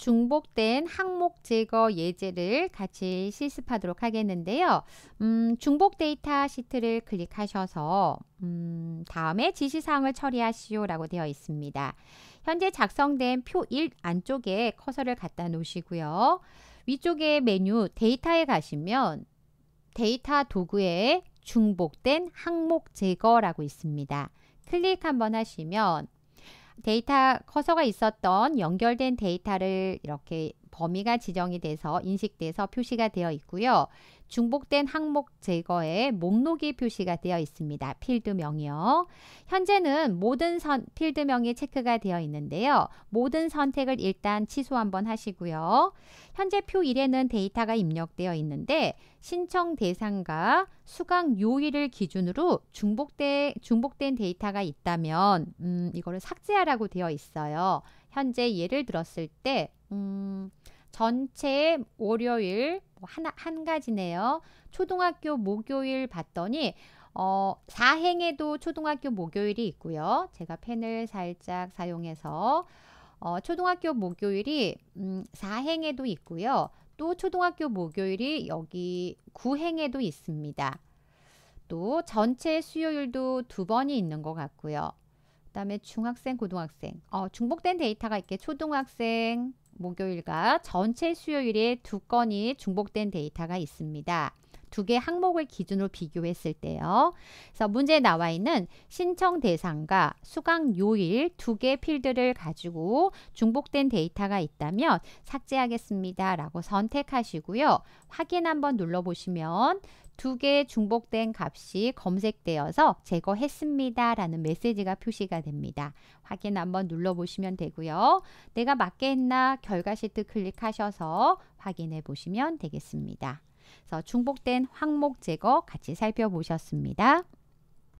중복된 항목 제거 예제를 같이 실습하도록 하겠는데요. 음, 중복 데이터 시트를 클릭하셔서 음, 다음에 지시사항을 처리하시오 라고 되어 있습니다. 현재 작성된 표 1 안쪽에 커서를 갖다 놓으시고요. 위쪽에 메뉴 데이터에 가시면 데이터 도구에 중복된 항목 제거라고 있습니다. 클릭 한번 하시면 데이터 커서가 있었던 연결된 데이터를 이렇게 범위가 지정이 돼서 인식돼서 표시가 되어 있고요. 중복된 항목 제거에 목록이 표시가 되어 있습니다. 필드명이요. 현재는 모든 선, 필드명이 체크가 되어 있는데요. 모든 선택을 일단 취소 한번 하시고요. 현재 표 1에는 데이터가 입력되어 있는데 신청 대상과 수강 요일을 기준으로 중복되, 중복된 데이터가 있다면 음, 이거를 삭제하라고 되어 있어요. 현재 예를 들었을 때 음, 전체 월요일 뭐 하나 한 가지네요. 초등학교 목요일 봤더니 어, 사행에도 초등학교 목요일이 있고요. 제가 펜을 살짝 사용해서 어, 초등학교 목요일이 음, 사행에도 있고요. 또 초등학교 목요일이 여기 9행에도 있습니다. 또 전체 수요일도 두 번이 있는 것 같고요. 그 다음에 중학생, 고등학생. 어, 중복된 데이터가 이렇게 초등학생, 목요일과 전체 수요일에 두 건이 중복된 데이터가 있습니다. 두개 항목을 기준으로 비교했을 때요. 그래서 문제에 나와 있는 신청 대상과 수강 요일 두 개 필드를 가지고 중복된 데이터가 있다면 삭제하겠습니다. 라고 선택하시고요. 확인 한번 눌러보시면 두 개의 중복된 값이 검색되어서 제거했습니다. 라는 메시지가 표시가 됩니다. 확인 한번 눌러보시면 되고요. 내가 맞게 했나 결과 시트 클릭하셔서 확인해 보시면 되겠습니다. 그래서 중복된 항목 제거 같이 살펴보셨습니다.